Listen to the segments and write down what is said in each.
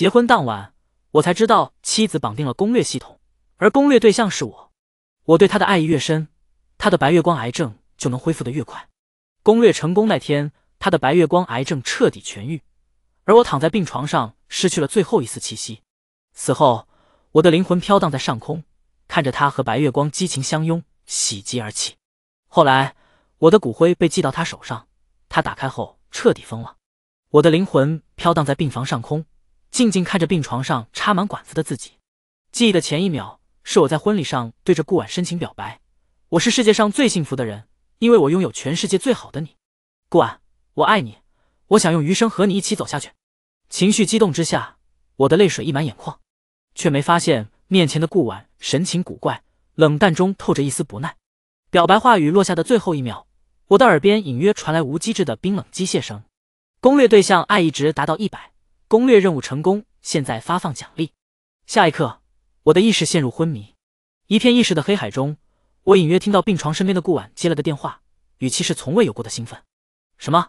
结婚当晚，我才知道妻子绑定了攻略系统，而攻略对象是我。我对她的爱意越深，她的白月光癌症就能恢复得越快。攻略成功那天，她的白月光癌症彻底痊愈，而我躺在病床上失去了最后一丝气息。死后，我的灵魂飘荡在上空，看着他和白月光激情相拥，喜极而泣。后来，我的骨灰被寄到她手上，她打开后彻底疯了。我的灵魂飘荡在病房上空。静静看着病床上插满管子的自己，记忆的前一秒是我在婚礼上对着顾婉深情表白：“我是世界上最幸福的人，因为我拥有全世界最好的你，顾婉，我爱你，我想用余生和你一起走下去。”情绪激动之下，我的泪水溢满眼眶，却没发现面前的顾婉神情古怪，冷淡中透着一丝不耐。表白话语落下的最后一秒，我的耳边隐约传来无机智的冰冷机械声：“攻略对象爱意值达到一百。”攻略任务成功，现在发放奖励。下一刻，我的意识陷入昏迷，一片意识的黑海中，我隐约听到病床身边的顾婉接了个电话，语气是从未有过的兴奋。什么？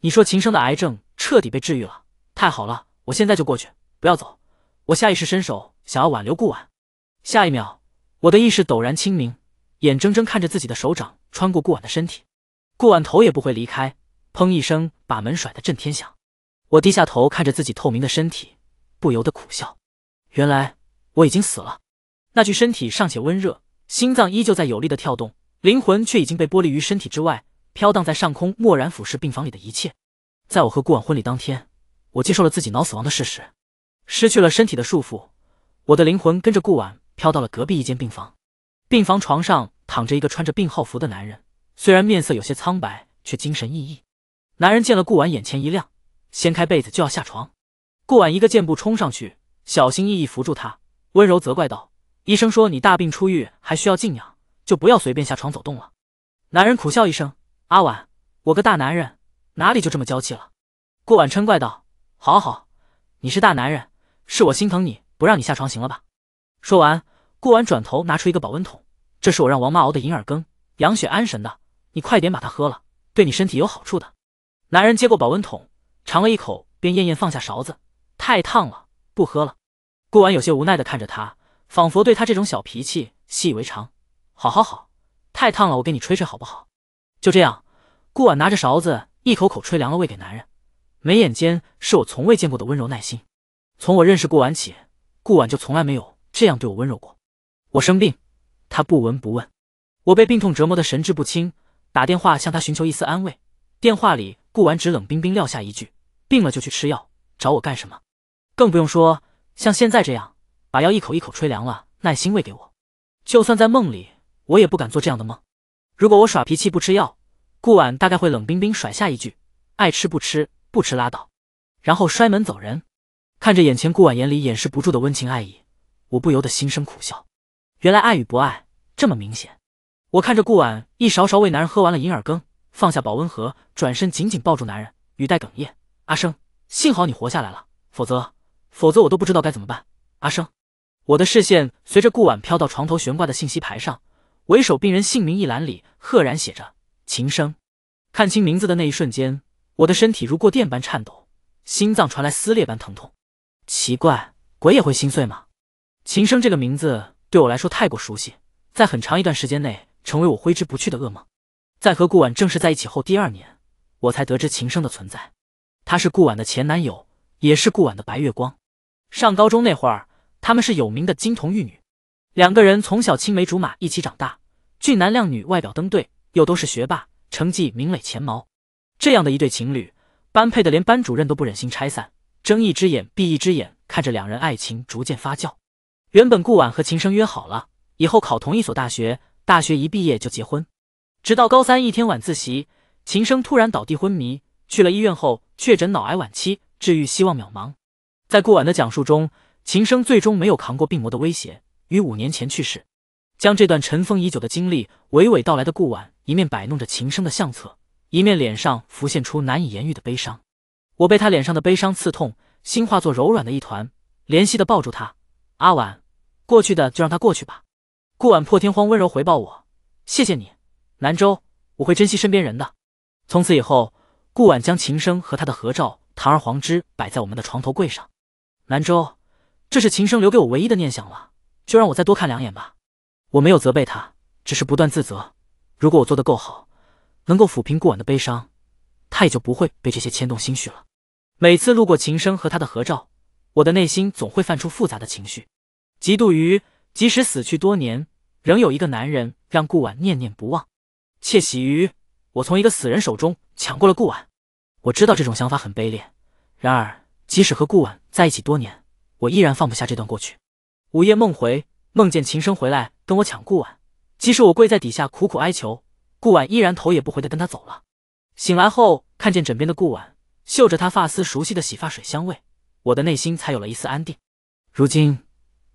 你说秦生的癌症彻底被治愈了？太好了，我现在就过去。不要走！我下意识伸手想要挽留顾婉。下一秒，我的意识陡然清明，眼睁睁看着自己的手掌穿过顾婉的身体，顾婉头也不回离开，砰一声把门甩得震天响。我低下头看着自己透明的身体，不由得苦笑。原来我已经死了。那具身体尚且温热，心脏依旧在有力的跳动，灵魂却已经被剥离于身体之外，飘荡在上空，漠然俯视病房里的一切。在我和顾婉婚礼当天，我接受了自己脑死亡的事实，失去了身体的束缚，我的灵魂跟着顾婉飘到了隔壁一间病房。病房床上躺着一个穿着病号服的男人，虽然面色有些苍白，却精神奕奕。男人见了顾婉，眼前一亮。掀开被子就要下床，顾婉一个箭步冲上去，小心翼翼扶住他，温柔责怪道：“医生说你大病初愈，还需要静养，就不要随便下床走动了。”男人苦笑一声：“阿婉，我个大男人，哪里就这么娇气了？”顾婉嗔怪道：“好好，你是大男人，是我心疼你不让你下床，行了吧？”说完，顾婉转头拿出一个保温桶，这是我让王妈熬的银耳羹，养血安神的，你快点把它喝了，对你身体有好处的。男人接过保温桶。尝了一口，便厌厌放下勺子，太烫了，不喝了。顾婉有些无奈的看着他，仿佛对他这种小脾气习以为常。好好好，太烫了，我给你吹吹好不好？就这样，顾婉拿着勺子一口口吹凉了，喂给男人。眉眼间是我从未见过的温柔耐心。从我认识顾婉起，顾婉就从来没有这样对我温柔过。我生病，他不闻不问；我被病痛折磨的神志不清，打电话向他寻求一丝安慰，电话里顾婉只冷冰冰撂下一句。病了就去吃药，找我干什么？更不用说像现在这样，把药一口一口吹凉了，耐心喂给我。就算在梦里，我也不敢做这样的梦。如果我耍脾气不吃药，顾婉大概会冷冰冰甩下一句：“爱吃不吃，不吃拉倒。”然后摔门走人。看着眼前顾婉眼里掩饰不住的温情爱意，我不由得心生苦笑。原来爱与不爱这么明显。我看着顾婉一勺勺喂男人喝完了银耳羹，放下保温盒，转身紧紧抱住男人，语带哽咽。阿生，幸好你活下来了，否则，否则我都不知道该怎么办。阿生，我的视线随着顾婉飘到床头悬挂的信息牌上，为首病人姓名一栏里赫然写着“秦生。看清名字的那一瞬间，我的身体如过电般颤抖，心脏传来撕裂般疼痛。奇怪，鬼也会心碎吗？秦生这个名字对我来说太过熟悉，在很长一段时间内成为我挥之不去的噩梦。在和顾婉正式在一起后第二年，我才得知秦生的存在。他是顾婉的前男友，也是顾婉的白月光。上高中那会儿，他们是有名的金童玉女，两个人从小青梅竹马一起长大，俊男靓女，外表登对，又都是学霸，成绩名列前茅。这样的一对情侣，般配的连班主任都不忍心拆散，睁一只眼闭一只眼，看着两人爱情逐渐发酵。原本顾婉和秦生约好了，以后考同一所大学，大学一毕业就结婚。直到高三一天晚自习，秦生突然倒地昏迷，去了医院后。确诊脑癌晚期，治愈希望渺茫。在顾婉的讲述中，秦声最终没有扛过病魔的威胁，于五年前去世。将这段尘封已久的经历娓娓道来的顾婉，一面摆弄着秦声的相册，一面脸上浮现出难以言喻的悲伤。我被他脸上的悲伤刺痛，心化作柔软的一团，怜惜的抱住他。阿婉，过去的就让它过去吧。顾婉破天荒温柔回报我，谢谢你，南州，我会珍惜身边人的。从此以后。顾婉将秦声和他的合照堂而皇之摆在我们的床头柜上，南州，这是秦声留给我唯一的念想了，就让我再多看两眼吧。我没有责备他，只是不断自责。如果我做得够好，能够抚平顾婉的悲伤，他也就不会被这些牵动心绪了。每次路过秦声和他的合照，我的内心总会泛出复杂的情绪，嫉妒于即使死去多年，仍有一个男人让顾婉念念不忘，窃喜于。我从一个死人手中抢过了顾婉。我知道这种想法很卑劣，然而即使和顾婉在一起多年，我依然放不下这段过去。午夜梦回，梦见秦生回来跟我抢顾婉，即使我跪在底下苦苦哀求，顾婉依然头也不回的跟他走了。醒来后，看见枕边的顾婉，嗅着她发丝熟悉的洗发水香味，我的内心才有了一丝安定。如今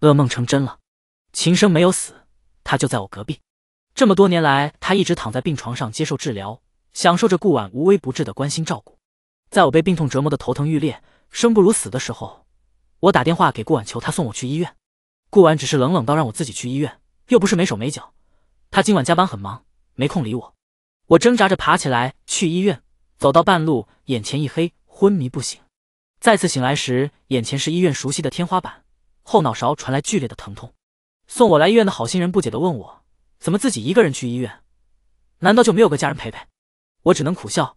噩梦成真了，秦生没有死，他就在我隔壁。这么多年来，他一直躺在病床上接受治疗，享受着顾婉无微不至的关心照顾。在我被病痛折磨的头疼欲裂、生不如死的时候，我打电话给顾婉，求他送我去医院。顾婉只是冷冷道：“让我自己去医院，又不是没手没脚。”他今晚加班很忙，没空理我。我挣扎着爬起来去医院，走到半路，眼前一黑，昏迷不醒。再次醒来时，眼前是医院熟悉的天花板，后脑勺传来剧烈的疼痛。送我来医院的好心人不解地问我。怎么自己一个人去医院？难道就没有个家人陪陪？我只能苦笑。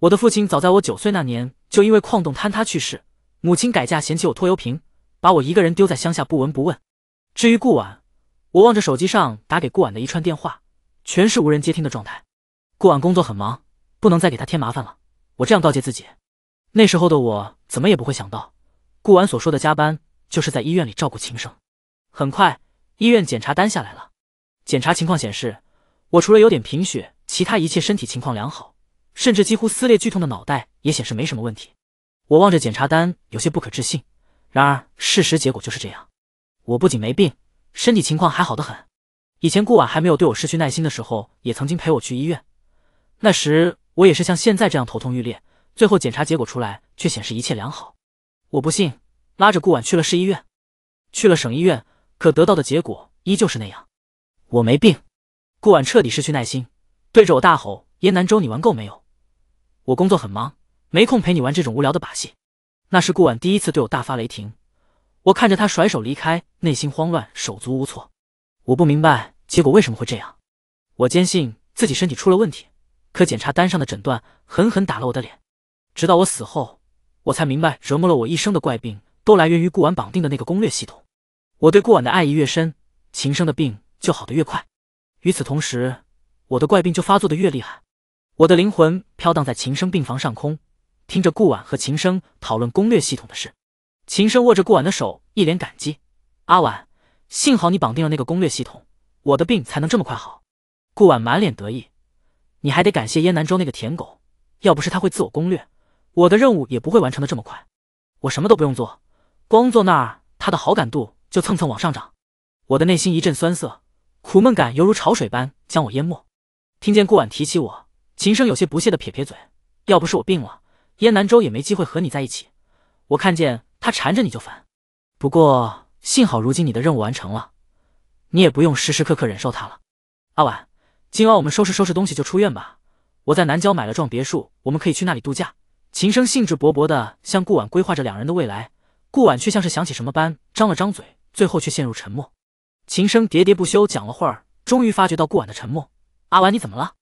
我的父亲早在我九岁那年就因为矿洞坍塌去世，母亲改嫁嫌弃我拖油瓶，把我一个人丢在乡下不闻不问。至于顾婉，我望着手机上打给顾婉的一串电话，全是无人接听的状态。顾婉工作很忙，不能再给他添麻烦了。我这样告诫自己。那时候的我怎么也不会想到，顾婉所说的加班就是在医院里照顾秦生。很快，医院检查单下来了。检查情况显示，我除了有点贫血，其他一切身体情况良好，甚至几乎撕裂剧痛的脑袋也显示没什么问题。我望着检查单，有些不可置信。然而事实结果就是这样，我不仅没病，身体情况还好得很。以前顾婉还没有对我失去耐心的时候，也曾经陪我去医院。那时我也是像现在这样头痛欲裂，最后检查结果出来却显示一切良好。我不信，拉着顾婉去了市医院，去了省医院，可得到的结果依旧是那样。我没病，顾婉彻底失去耐心，对着我大吼：“燕南州，你玩够没有？我工作很忙，没空陪你玩这种无聊的把戏。”那是顾婉第一次对我大发雷霆。我看着他甩手离开，内心慌乱，手足无措。我不明白结果为什么会这样。我坚信自己身体出了问题，可检查单上的诊断狠狠打了我的脸。直到我死后，我才明白折磨了我一生的怪病都来源于顾婉绑定的那个攻略系统。我对顾婉的爱意越深，秦生的病。就好的越快，与此同时，我的怪病就发作的越厉害。我的灵魂飘荡在秦生病房上空，听着顾婉和秦生讨论攻略系统的事。秦生握着顾婉的手，一脸感激：“阿婉，幸好你绑定了那个攻略系统，我的病才能这么快好。”顾婉满脸得意：“你还得感谢燕南州那个舔狗，要不是他会自我攻略，我的任务也不会完成的这么快。我什么都不用做，光坐那儿，他的好感度就蹭蹭往上涨。”我的内心一阵酸涩。苦闷感犹如潮水般将我淹没。听见顾婉提起我，秦生有些不屑的撇撇嘴：“要不是我病了，燕南州也没机会和你在一起。我看见他缠着你就烦。不过幸好如今你的任务完成了，你也不用时时刻刻忍受他了。”阿婉，今晚我们收拾收拾东西就出院吧。我在南郊买了幢别墅，我们可以去那里度假。秦生兴致勃勃的向顾婉规划着两人的未来，顾婉却像是想起什么般张了张嘴，最后却陷入沉默。琴声喋喋不休，讲了会儿，终于发觉到顾婉的沉默。阿婉，你怎么了？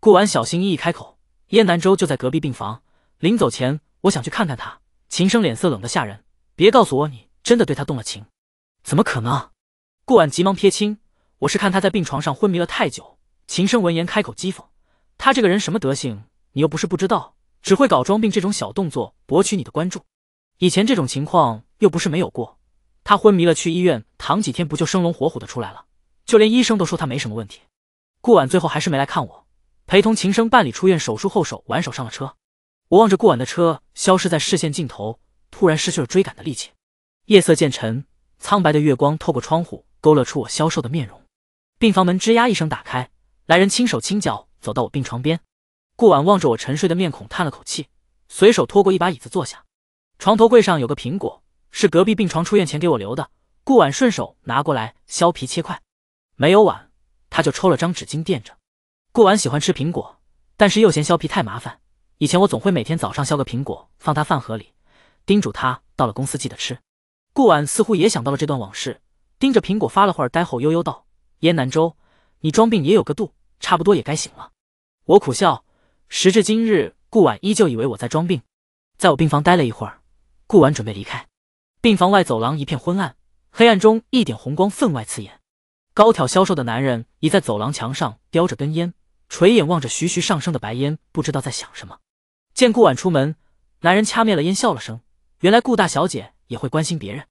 顾婉小心翼翼开口。燕南州就在隔壁病房，临走前，我想去看看他。琴声脸色冷得吓人，别告诉我你真的对他动了情？怎么可能？顾婉急忙撇清，我是看他在病床上昏迷了太久。琴声闻言开口讥讽，他这个人什么德行，你又不是不知道，只会搞装病这种小动作博取你的关注。以前这种情况又不是没有过。他昏迷了，去医院躺几天，不就生龙活虎的出来了？就连医生都说他没什么问题。顾晚最后还是没来看我，陪同秦生办理出院手术后手挽手上了车。我望着顾晚的车消失在视线尽头，突然失去了追赶的力气。夜色渐沉，苍白的月光透过窗户勾勒出我消瘦的面容。病房门吱呀一声打开，来人轻手轻脚走到我病床边。顾晚望着我沉睡的面孔，叹了口气，随手拖过一把椅子坐下。床头柜上有个苹果。是隔壁病床出院前给我留的。顾婉顺手拿过来削皮切块，没有碗，他就抽了张纸巾垫着。顾婉喜欢吃苹果，但是又嫌削皮太麻烦，以前我总会每天早上削个苹果放他饭盒里，叮嘱他到了公司记得吃。顾婉似乎也想到了这段往事，盯着苹果发了会呆后悠悠道：“燕南州，你装病也有个度，差不多也该醒了。”我苦笑，时至今日，顾婉依旧以为我在装病。在我病房待了一会儿，顾婉准备离开。病房外走廊一片昏暗，黑暗中一点红光分外刺眼。高挑消瘦的男人倚在走廊墙上，叼着根烟，垂眼望着徐徐上升的白烟，不知道在想什么。见顾婉出门，男人掐灭了烟，笑了声：“原来顾大小姐也会关心别人。”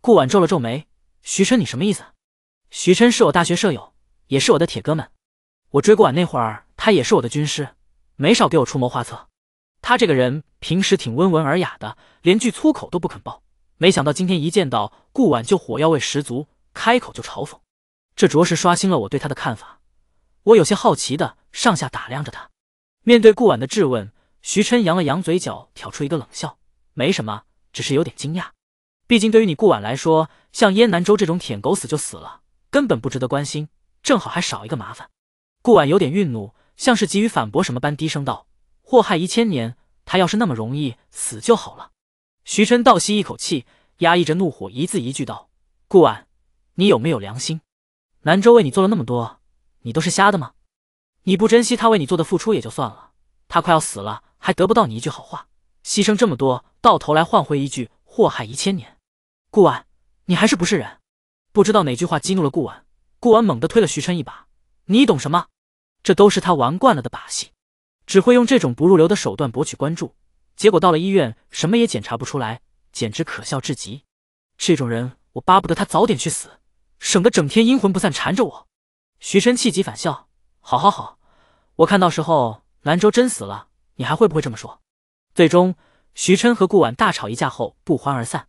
顾婉皱了皱眉：“徐琛，你什么意思？”徐琛是我大学舍友，也是我的铁哥们。我追顾婉那会儿，他也是我的军师，没少给我出谋划策。他这个人平时挺温文尔雅的，连句粗口都不肯爆。没想到今天一见到顾婉就火药味十足，开口就嘲讽，这着实刷新了我对他的看法。我有些好奇的上下打量着他。面对顾婉的质问，徐琛扬了扬嘴角，挑出一个冷笑：“没什么，只是有点惊讶。毕竟对于你顾婉来说，像燕南州这种舔狗死就死了，根本不值得关心。正好还少一个麻烦。”顾婉有点愠怒，像是急于反驳什么般低声道：“祸害一千年，他要是那么容易死就好了。”徐琛倒吸一口气，压抑着怒火，一字一句道：“顾婉，你有没有良心？南州为你做了那么多，你都是瞎的吗？你不珍惜他为你做的付出也就算了，他快要死了，还得不到你一句好话，牺牲这么多，到头来换回一句祸害一千年，顾婉，你还是不是人？不知道哪句话激怒了顾婉，顾婉猛地推了徐琛一把，你懂什么？这都是他玩惯了的把戏，只会用这种不入流的手段博取关注。”结果到了医院，什么也检查不出来，简直可笑至极。这种人，我巴不得他早点去死，省得整天阴魂不散缠着我。徐琛气急反笑：“好好好，我看到时候兰州真死了，你还会不会这么说？”最终，徐琛和顾婉大吵一架后不欢而散。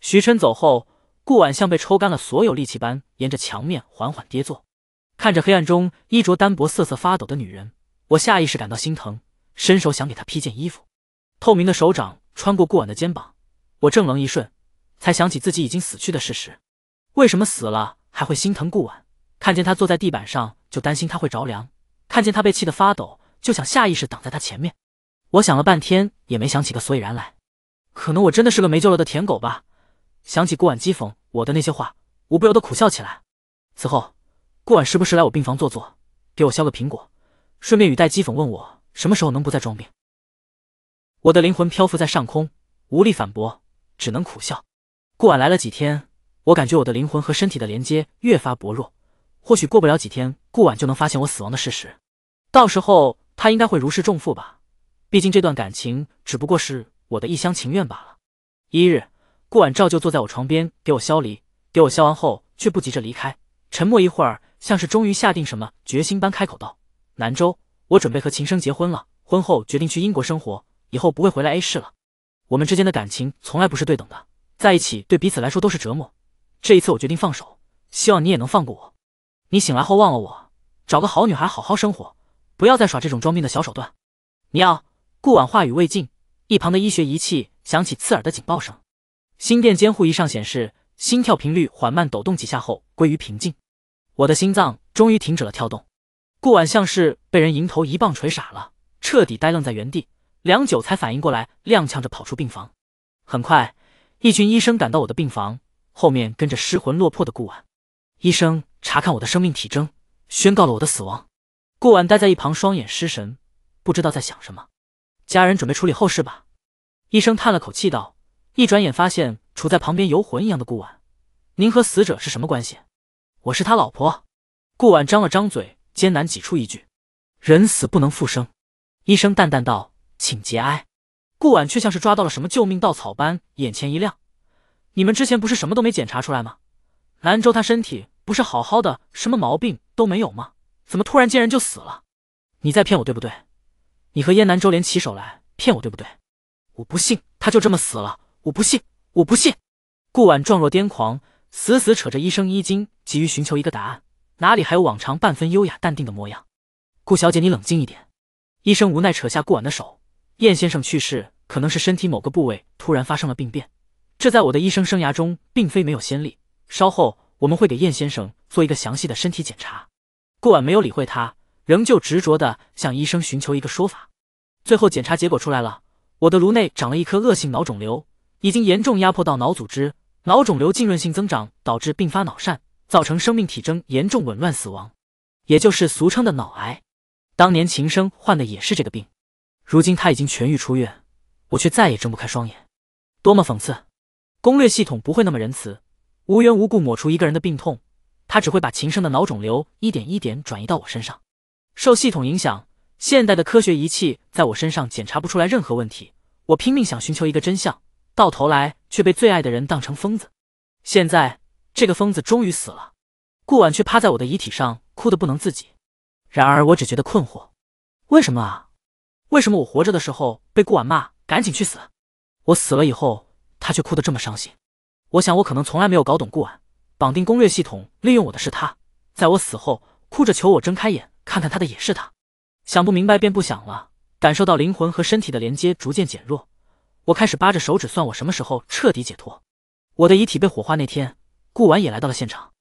徐琛走后，顾婉像被抽干了所有力气般，沿着墙面缓缓跌坐。看着黑暗中衣着单薄、瑟瑟发抖的女人，我下意识感到心疼，伸手想给她披件衣服。透明的手掌穿过顾婉的肩膀，我怔愣一瞬，才想起自己已经死去的事实。为什么死了还会心疼顾婉？看见他坐在地板上，就担心他会着凉；看见他被气得发抖，就想下意识挡在他前面。我想了半天也没想起个所以然来。可能我真的是个没救了的舔狗吧。想起顾婉讥讽我的那些话，我不由得苦笑起来。此后，顾婉时不时来我病房坐坐，给我削个苹果，顺便语带讥讽问我什么时候能不再装病。我的灵魂漂浮在上空，无力反驳，只能苦笑。顾晚来了几天，我感觉我的灵魂和身体的连接越发薄弱，或许过不了几天，顾晚就能发现我死亡的事实。到时候他应该会如释重负吧？毕竟这段感情只不过是我的一厢情愿罢了。一日，顾晚照旧坐在我床边给我消离，给我消完后却不急着离开，沉默一会儿，像是终于下定什么决心般开口道：“南州，我准备和秦生结婚了，婚后决定去英国生活。”以后不会回来 A 市了。我们之间的感情从来不是对等的，在一起对彼此来说都是折磨。这一次我决定放手，希望你也能放过我。你醒来后忘了我，找个好女孩好好生活，不要再耍这种装病的小手段。你要……顾婉话语未尽，一旁的医学仪器响起刺耳的警报声，心电监护仪上显示心跳频率缓慢抖动几下后归于平静。我的心脏终于停止了跳动。顾婉像是被人迎头一棒锤傻了，彻底呆愣在原地。良久才反应过来，踉跄着跑出病房。很快，一群医生赶到我的病房，后面跟着失魂落魄的顾婉。医生查看我的生命体征，宣告了我的死亡。顾婉待在一旁，双眼失神，不知道在想什么。家人准备处理后事吧。医生叹了口气道。一转眼，发现处在旁边游魂一样的顾婉，您和死者是什么关系？我是他老婆。顾婉张了张嘴，艰难挤出一句：“人死不能复生。”医生淡淡道。请节哀。顾婉却像是抓到了什么救命稻草般，眼前一亮。你们之前不是什么都没检查出来吗？南州他身体不是好好的，什么毛病都没有吗？怎么突然间人就死了？你在骗我对不对？你和燕南州联起手来骗我对不对？我不信，他就这么死了，我不信，我不信！顾婉状若癫狂，死死扯着医生衣襟，急于寻求一个答案，哪里还有往常半分优雅淡定的模样？顾小姐，你冷静一点。医生无奈扯下顾婉的手。燕先生去世，可能是身体某个部位突然发生了病变，这在我的医生生涯中并非没有先例。稍后我们会给燕先生做一个详细的身体检查。顾婉没有理会他，仍旧执着地向医生寻求一个说法。最后检查结果出来了，我的颅内长了一颗恶性脑肿瘤，已经严重压迫到脑组织，脑肿瘤浸润性增长导致并发脑疝，造成生命体征严重紊乱死亡，也就是俗称的脑癌。当年秦生患的也是这个病。如今他已经痊愈出院，我却再也睁不开双眼，多么讽刺！攻略系统不会那么仁慈，无缘无故抹除一个人的病痛，他只会把秦生的脑肿瘤一点一点转移到我身上。受系统影响，现代的科学仪器在我身上检查不出来任何问题。我拼命想寻求一个真相，到头来却被最爱的人当成疯子。现在这个疯子终于死了，顾婉却趴在我的遗体上哭得不能自己。然而我只觉得困惑，为什么啊？为什么我活着的时候被顾婉骂，赶紧去死；我死了以后，他却哭得这么伤心。我想，我可能从来没有搞懂顾婉绑定攻略系统，利用我的是他；在我死后，哭着求我睁开眼看看他的也是他。想不明白便不想了。感受到灵魂和身体的连接逐渐减弱，我开始扒着手指算我什么时候彻底解脱。我的遗体被火化那天，顾婉也来到了现场。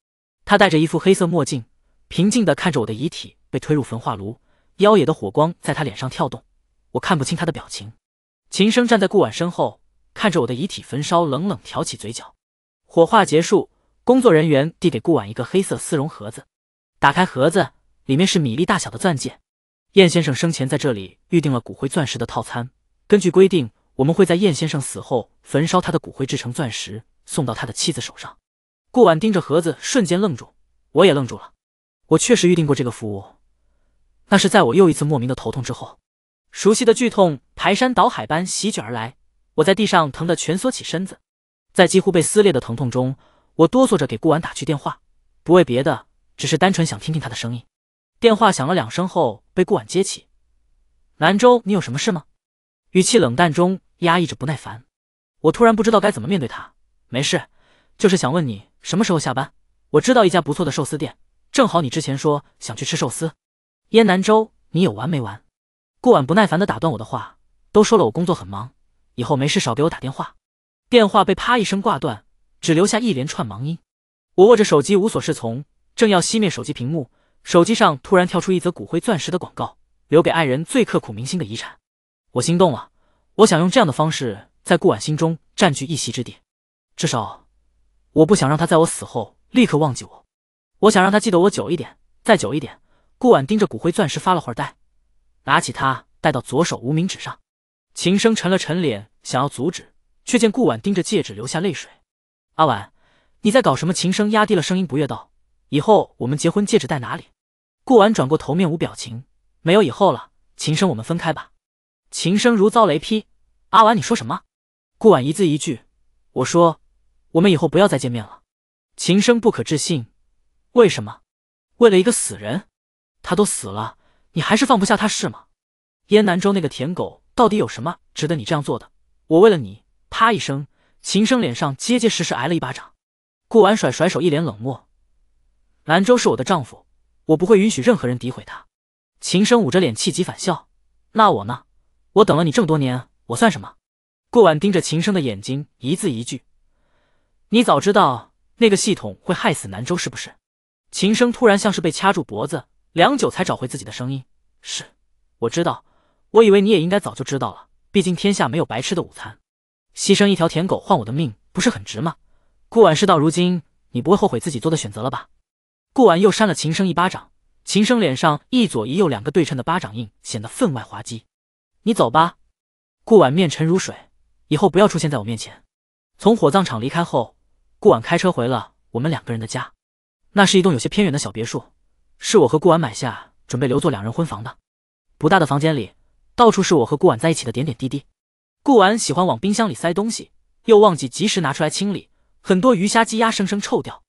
他戴着一副黑色墨镜，平静地看着我的遗体被推入焚化炉，妖冶的火光在他脸上跳动。我看不清他的表情。秦生站在顾婉身后，看着我的遗体焚烧，冷冷挑起嘴角。火化结束，工作人员递给顾婉一个黑色丝绒盒子。打开盒子，里面是米粒大小的钻戒。燕先生生前在这里预定了骨灰钻石的套餐。根据规定，我们会在燕先生死后焚烧他的骨灰，制成钻石，送到他的妻子手上。顾婉盯着盒子，瞬间愣住。我也愣住了。我确实预定过这个服务，那是在我又一次莫名的头痛之后。熟悉的剧痛排山倒海般席卷而来，我在地上疼得蜷缩起身子，在几乎被撕裂的疼痛中，我哆嗦着给顾婉打去电话，不为别的，只是单纯想听听他的声音。电话响了两声后被顾婉接起：“南州，你有什么事吗？”语气冷淡中压抑着不耐烦。我突然不知道该怎么面对他。没事，就是想问你什么时候下班。我知道一家不错的寿司店，正好你之前说想去吃寿司。燕南州，你有完没完？顾婉不耐烦地打断我的话：“都说了，我工作很忙，以后没事少给我打电话。”电话被啪一声挂断，只留下一连串忙音。我握着手机，无所适从，正要熄灭手机屏幕，手机上突然跳出一则骨灰钻石的广告：“留给爱人最刻骨铭心的遗产。”我心动了，我想用这样的方式在顾婉心中占据一席之地，至少我不想让他在我死后立刻忘记我，我想让他记得我久一点，再久一点。顾婉盯着骨灰钻石发了会儿呆。拿起它，戴到左手无名指上。琴声沉了沉脸，想要阻止，却见顾婉盯着戒指，流下泪水。阿婉，你在搞什么？琴声压低了声音，不悦道：“以后我们结婚戒指戴哪里？”顾婉转过头，面无表情：“没有以后了，琴声，我们分开吧。”琴声如遭雷劈：“阿婉，你说什么？”顾婉一字一句：“我说，我们以后不要再见面了。”琴声不可置信：“为什么？为了一个死人？他都死了。”你还是放不下他是吗？燕南州那个舔狗到底有什么值得你这样做的？我为了你，啪一声，秦生脸上结结实实挨了一巴掌。顾婉甩甩手，一脸冷漠。南州是我的丈夫，我不会允许任何人诋毁他。秦生捂着脸，气急反笑。那我呢？我等了你这么多年，我算什么？顾婉盯着秦生的眼睛，一字一句：“你早知道那个系统会害死南州，是不是？”秦生突然像是被掐住脖子。良久才找回自己的声音，是，我知道，我以为你也应该早就知道了，毕竟天下没有白吃的午餐，牺牲一条舔狗换我的命不是很值吗？顾婉事到如今，你不会后悔自己做的选择了吧？顾婉又扇了秦生一巴掌，秦生脸上一左一右两个对称的巴掌印显得分外滑稽。你走吧。顾婉面沉如水，以后不要出现在我面前。从火葬场离开后，顾婉开车回了我们两个人的家，那是一栋有些偏远的小别墅。是我和顾婉买下，准备留作两人婚房的。不大的房间里，到处是我和顾婉在一起的点点滴滴。顾婉喜欢往冰箱里塞东西，又忘记及时拿出来清理，很多鱼虾鸡鸭生生臭掉。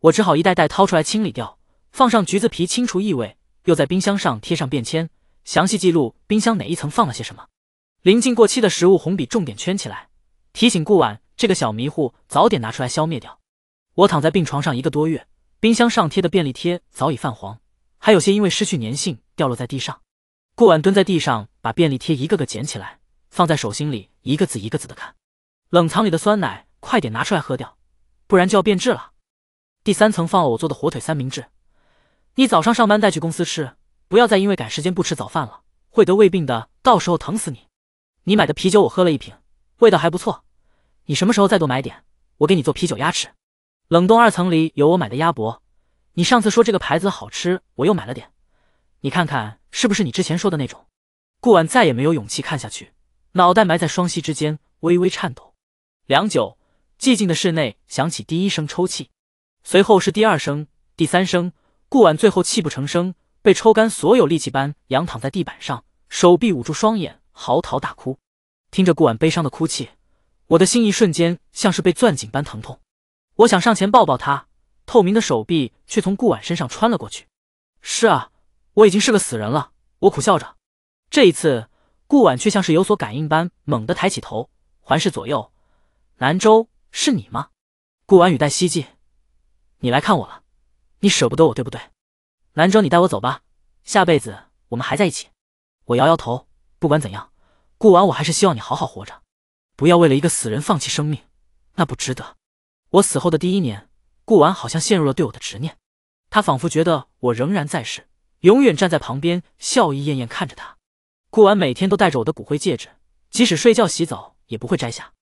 我只好一袋袋掏出来清理掉，放上橘子皮清除异味，又在冰箱上贴上便签，详细记录冰箱哪一层放了些什么，临近过期的食物红笔重点圈起来，提醒顾婉这个小迷糊早点拿出来消灭掉。我躺在病床上一个多月。冰箱上贴的便利贴早已泛黄，还有些因为失去粘性掉落在地上。顾婉蹲在地上，把便利贴一个个捡起来，放在手心里，一个字一个字的看。冷藏里的酸奶快点拿出来喝掉，不然就要变质了。第三层放了我做的火腿三明治，你早上上班带去公司吃，不要再因为赶时间不吃早饭了，会得胃病的，到时候疼死你。你买的啤酒我喝了一瓶，味道还不错，你什么时候再多买点，我给你做啤酒鸭吃。冷冻二层里有我买的鸭脖，你上次说这个牌子好吃，我又买了点，你看看是不是你之前说的那种？顾婉再也没有勇气看下去，脑袋埋在双膝之间，微微颤抖。良久，寂静的室内响起第一声抽泣，随后是第二声、第三声。顾婉最后泣不成声，被抽干所有力气般仰躺在地板上，手臂捂住双眼，嚎啕大哭。听着顾婉悲伤的哭泣，我的心一瞬间像是被攥紧般疼痛。我想上前抱抱他，透明的手臂却从顾婉身上穿了过去。是啊，我已经是个死人了。我苦笑着。这一次，顾婉却像是有所感应般，猛地抬起头，环视左右。南州，是你吗？顾婉语带希冀：“你来看我了，你舍不得我对不对？南州，你带我走吧，下辈子我们还在一起。”我摇摇头。不管怎样，顾婉，我还是希望你好好活着，不要为了一个死人放弃生命，那不值得。我死后的第一年，顾婉好像陷入了对我的执念，他仿佛觉得我仍然在世，永远站在旁边，笑意艳艳看着他。顾婉每天都戴着我的骨灰戒指，即使睡觉、洗澡也不会摘下。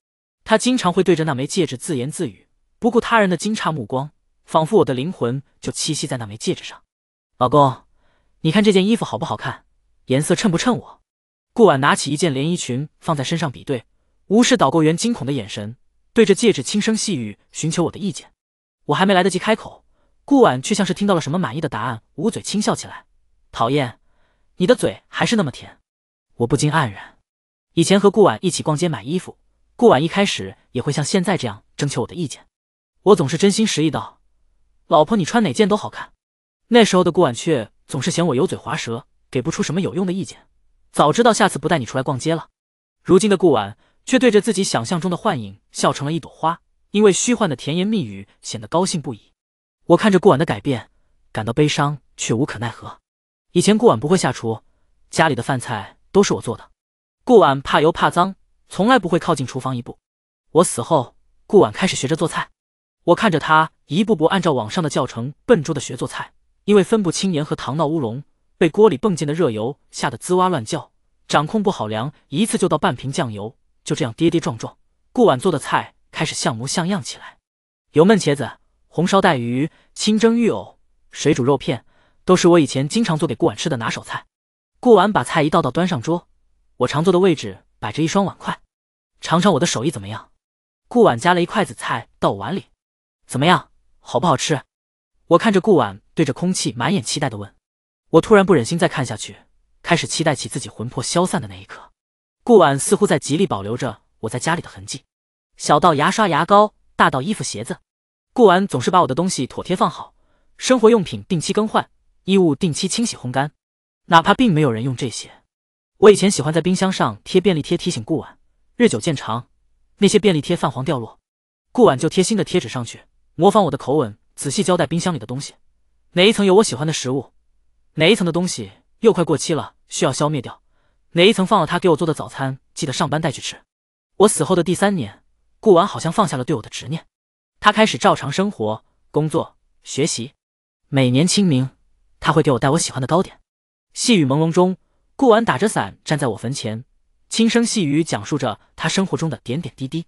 他经常会对着那枚戒指自言自语，不顾他人的惊诧目光，仿佛我的灵魂就栖息在那枚戒指上。老公，你看这件衣服好不好看？颜色衬不衬我？顾婉拿起一件连衣裙放在身上比对，无视导购员惊恐的眼神。对着戒指轻声细语，寻求我的意见。我还没来得及开口，顾婉却像是听到了什么满意的答案，捂嘴轻笑起来。讨厌，你的嘴还是那么甜。我不禁黯然。以前和顾婉一起逛街买衣服，顾婉一开始也会像现在这样征求我的意见，我总是真心实意道：“老婆，你穿哪件都好看。”那时候的顾婉却总是嫌我油嘴滑舌，给不出什么有用的意见。早知道下次不带你出来逛街了。如今的顾婉。却对着自己想象中的幻影笑成了一朵花，因为虚幻的甜言蜜语显得高兴不已。我看着顾婉的改变，感到悲伤却无可奈何。以前顾婉不会下厨，家里的饭菜都是我做的。顾婉怕油怕脏，从来不会靠近厨房一步。我死后，顾婉开始学着做菜。我看着她一步步按照网上的教程笨拙的学做菜，因为分不清盐和糖闹乌龙，被锅里迸溅的热油吓得滋哇乱叫，掌控不好量，一次就倒半瓶酱油。就这样跌跌撞撞，顾婉做的菜开始像模像样起来。油焖茄子、红烧带鱼、清蒸玉藕、水煮肉片，都是我以前经常做给顾婉吃的拿手菜。顾婉把菜一道道端上桌，我常坐的位置摆着一双碗筷，尝尝我的手艺怎么样。顾婉夹了一筷子菜到我碗里，怎么样，好不好吃？我看着顾婉，对着空气满眼期待的问。我突然不忍心再看下去，开始期待起自己魂魄消散的那一刻。顾婉似乎在极力保留着我在家里的痕迹，小到牙刷牙膏，大到衣服鞋子。顾婉总是把我的东西妥帖放好，生活用品定期更换，衣物定期清洗烘干，哪怕并没有人用这些。我以前喜欢在冰箱上贴便利贴提醒顾婉，日久见长，那些便利贴泛黄掉落，顾婉就贴心的贴纸上去，模仿我的口吻，仔细交代冰箱里的东西，哪一层有我喜欢的食物，哪一层的东西又快过期了，需要消灭掉。哪一层放了他给我做的早餐？记得上班带去吃。我死后的第三年，顾婉好像放下了对我的执念，他开始照常生活、工作、学习。每年清明，他会给我带我喜欢的糕点。细雨朦胧中，顾婉打着伞站在我坟前，轻声细语讲述着他生活中的点点滴滴。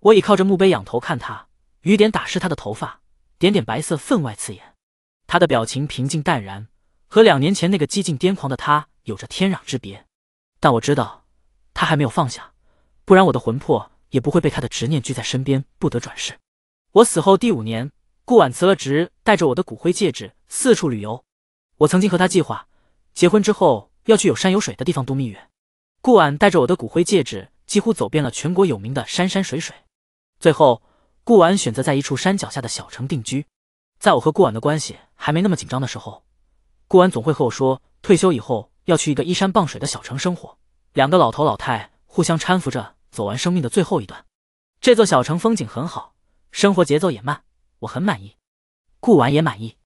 我倚靠着墓碑仰头看他，雨点打湿他的头发，点点白色分外刺眼。他的表情平静淡然，和两年前那个激进癫狂的他有着天壤之别。但我知道，他还没有放下，不然我的魂魄也不会被他的执念拘在身边，不得转世。我死后第五年，顾婉辞了职，带着我的骨灰戒指四处旅游。我曾经和他计划，结婚之后要去有山有水的地方度蜜月。顾婉带着我的骨灰戒指，几乎走遍了全国有名的山山水水。最后，顾婉选择在一处山脚下的小城定居。在我和顾婉的关系还没那么紧张的时候，顾婉总会和我说，退休以后。要去一个依山傍水的小城生活，两个老头老太互相搀扶着走完生命的最后一段。这座小城风景很好，生活节奏也慢，我很满意。顾婉也满意。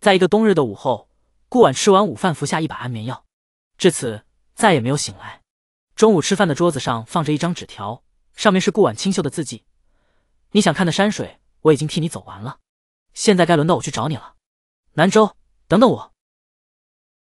在一个冬日的午后，顾婉吃完午饭，服下一把安眠药，至此再也没有醒来。中午吃饭的桌子上放着一张纸条，上面是顾婉清秀的字迹：“你想看的山水，我已经替你走完了。现在该轮到我去找你了。”南州，等等我。